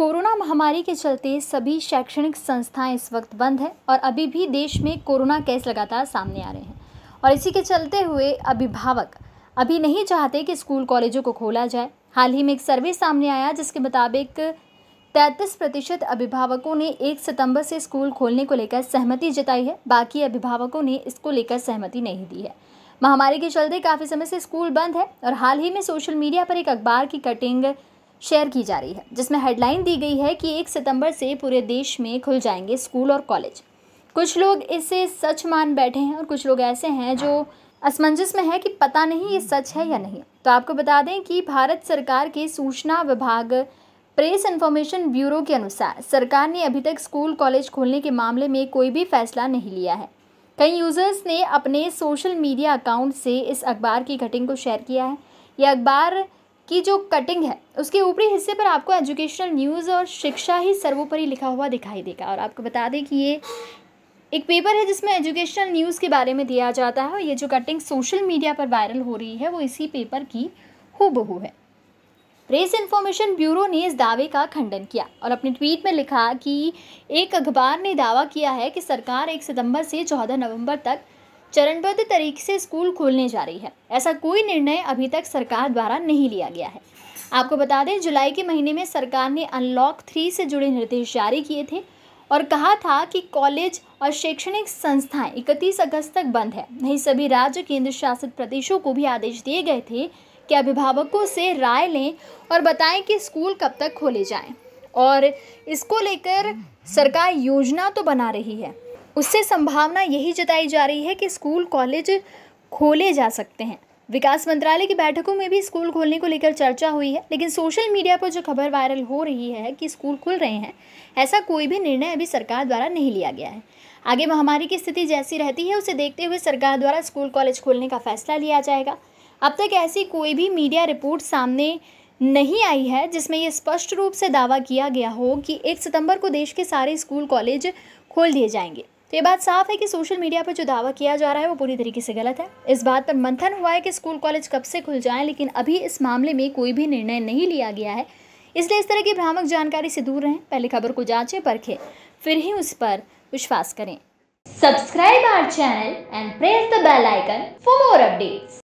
corona महामारी के चलते सभी शैक्षणिक संस्थाएं इस वक्त बंद हैं और अभी भी देश में कोरोना केस लगातार सामने आ रहे हैं और इसी के चलते हुए अभिभावक अभी नहीं चाहते कि स्कूल कॉलेजों को खोला जाए हाल ही में एक सर्वे सामने आया जिसके मुताबिक तैंतीस प्रतिशत अभिभावकों ने एक सितंबर से स्कूल खोलने को लेकर सहमति जताई है बाकी अभिभावकों ने इसको लेकर सहमति नहीं दी है महामारी के चलते काफ़ी समय से स्कूल बंद है और हाल ही में सोशल मीडिया पर एक अखबार की कटिंग शेयर की जा रही है जिसमें हेडलाइन दी गई है कि एक सितंबर से पूरे देश में खुल जाएंगे स्कूल और कॉलेज कुछ लोग इसे सच मान बैठे हैं और कुछ लोग ऐसे हैं जो असमंजस में है कि पता नहीं ये सच है या नहीं तो आपको बता दें कि भारत सरकार के सूचना विभाग प्रेस इन्फॉर्मेशन ब्यूरो के अनुसार सरकार ने अभी तक स्कूल कॉलेज खोलने के मामले में कोई भी फैसला नहीं लिया है कई यूज़र्स ने अपने सोशल मीडिया अकाउंट से इस अखबार की कटिंग को शेयर किया है यह अखबार की जो कटिंग है उसके ऊपरी हिस्से पर आपको एजुकेशनल न्यूज़ और शिक्षा ही सर्वोपरि लिखा हुआ दिखाई देगा और आपको बता दें कि ये एक पेपर है जिसमें एजुकेशनल न्यूज़ के बारे में दिया जाता है और ये जो कटिंग सोशल मीडिया पर वायरल हो रही है वो इसी पेपर की हूबहू है प्रेस इन्फॉर्मेशन ब्यूरो ने इस दावे का खंडन किया और अपने ट्वीट में लिखा कि एक अखबार ने दावा किया है कि सरकार एक सितंबर से चौदह नवंबर तक चरणबद्ध तरीके से स्कूल खोलने जा रही है ऐसा कोई निर्णय अभी तक सरकार द्वारा नहीं लिया गया है आपको बता दें जुलाई के महीने में सरकार ने अनलॉक थ्री से जुड़े निर्देश जारी किए थे और कहा था कि कॉलेज और शैक्षणिक संस्थाएं 31 अगस्त तक बंद है वहीं सभी राज्य केंद्र शासित प्रदेशों को भी आदेश दिए गए थे कि अभिभावकों से राय लें और बताएं कि स्कूल कब तक खोले जाएं और इसको लेकर सरकार योजना तो बना रही है उससे संभावना यही जताई जा रही है कि स्कूल कॉलेज खोले जा सकते हैं विकास मंत्रालय की बैठकों में भी स्कूल खोलने को लेकर चर्चा हुई है लेकिन सोशल मीडिया पर जो खबर वायरल हो रही है कि स्कूल खुल रहे हैं ऐसा कोई भी निर्णय अभी सरकार द्वारा नहीं लिया गया है आगे महामारी की स्थिति जैसी रहती है उसे देखते हुए सरकार द्वारा स्कूल कॉलेज खोलने का फैसला लिया जाएगा अब तक ऐसी कोई भी मीडिया रिपोर्ट सामने नहीं आई है जिसमें यह स्पष्ट रूप से दावा किया गया हो कि एक सितंबर को देश के सारे स्कूल कॉलेज खोल दिए जाएंगे तो ये बात साफ है कि सोशल मीडिया पर जो दावा किया जा रहा है वो पूरी तरीके से गलत है इस बात पर मंथन हुआ है कि स्कूल कॉलेज कब से खुल जाएं लेकिन अभी इस मामले में कोई भी निर्णय नहीं लिया गया है इसलिए इस तरह की भ्रामक जानकारी से दूर रहें पहले खबर को जांचे परखें फिर ही उस पर विश्वास करें subscribe our channel and press the bell icon for more updates